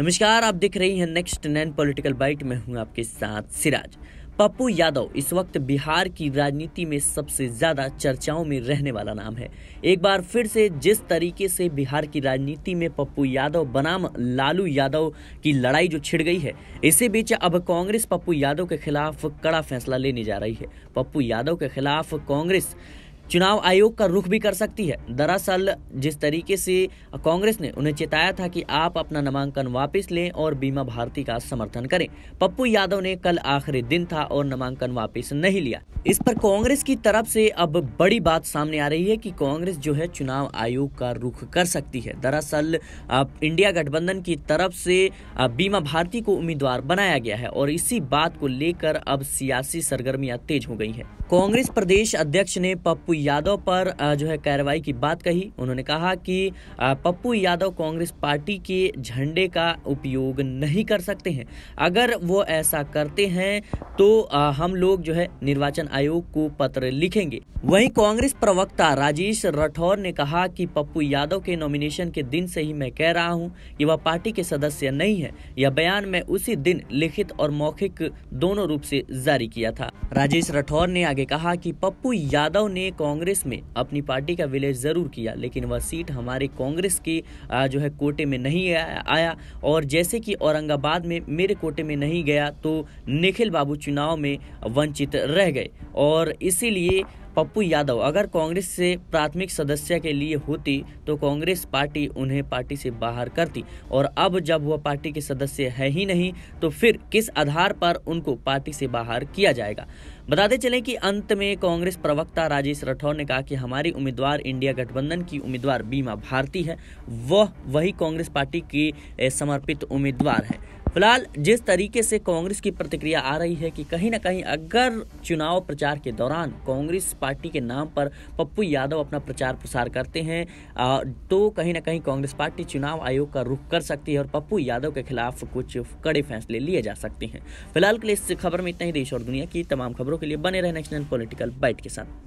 नमस्कार आप देख रही हैं नेक्स्ट नैन पॉलिटिकल बाइट में हूं आपके साथ सिराज पप्पू यादव इस वक्त बिहार की राजनीति में सबसे ज्यादा चर्चाओं में रहने वाला नाम है एक बार फिर से जिस तरीके से बिहार की राजनीति में पप्पू यादव बनाम लालू यादव की लड़ाई जो छिड़ गई है इसी बीच अब कांग्रेस पप्पू यादव के खिलाफ कड़ा फैसला लेने जा रही है पप्पू यादव के खिलाफ कांग्रेस चुनाव आयोग का रुख भी कर सकती है दरअसल जिस तरीके से कांग्रेस ने उन्हें चेताया था कि आप अपना नामांकन वापस लें और बीमा भारती का समर्थन करें पप्पू यादव ने कल आखिरी दिन था और नामांकन वापस नहीं लिया इस पर कांग्रेस की तरफ से अब बड़ी बात सामने आ रही है कि कांग्रेस जो है चुनाव आयोग का रुख कर सकती है दरअसल इंडिया गठबंधन की तरफ से बीमा भारती को उम्मीदवार बनाया गया है और इसी बात को लेकर अब सियासी सरगर्मियां तेज हो गई है कांग्रेस प्रदेश अध्यक्ष ने पप्पू यादव पर जो है कार्रवाई की बात कही उन्होंने कहा कि पप्पू यादव कांग्रेस पार्टी के झंडे का उपयोग नहीं कर सकते हैं अगर वो ऐसा करते हैं तो हम लोग जो है निर्वाचन आयोग को पत्र लिखेंगे वहीं कांग्रेस प्रवक्ता राजेश राठौर ने कहा कि पप्पू यादव के नॉमिनेशन के दिन से ही मैं कह रहा हूँ कि वह पार्टी के सदस्य नहीं है यह बयान मैं उसी दिन लिखित और मौखिक दोनों रूप से जारी किया था राजेश राठौर ने आगे कहा कि पप्पू यादव ने कांग्रेस में अपनी पार्टी का विलय ज़रूर किया लेकिन वह सीट हमारे कांग्रेस के जो है कोटे में नहीं आया और जैसे कि औरंगाबाद में मेरे कोटे में नहीं गया तो निखिल बाबू चुनाव में वंचित रह गए और इसीलिए पप्पू यादव अगर कांग्रेस से प्राथमिक सदस्य के लिए होती तो कांग्रेस पार्टी उन्हें पार्टी से बाहर करती और अब जब वह पार्टी के सदस्य है ही नहीं तो फिर किस आधार पर उनको पार्टी से बाहर किया जाएगा बताते चलें कि अंत में कांग्रेस प्रवक्ता राजेश राठौर ने कहा कि हमारी उम्मीदवार इंडिया गठबंधन की उम्मीदवार बीमा भारती है वह वही कांग्रेस पार्टी की समर्पित उम्मीदवार है फिलहाल जिस तरीके से कांग्रेस की प्रतिक्रिया आ रही है कि कहीं ना कहीं अगर चुनाव प्रचार के दौरान कांग्रेस पार्टी के नाम पर पप्पू यादव अपना प्रचार प्रसार करते हैं तो कहीं ना कहीं कांग्रेस पार्टी चुनाव आयोग का रुख कर सकती है और पप्पू यादव के खिलाफ कुछ कड़े फैसले लिए जा सकते हैं फिलहाल के लिए इस खबर में इतना ही देश और दुनिया की तमाम खबरों के लिए बने रहे नेशनल पॉलिटिकल बाइट के साथ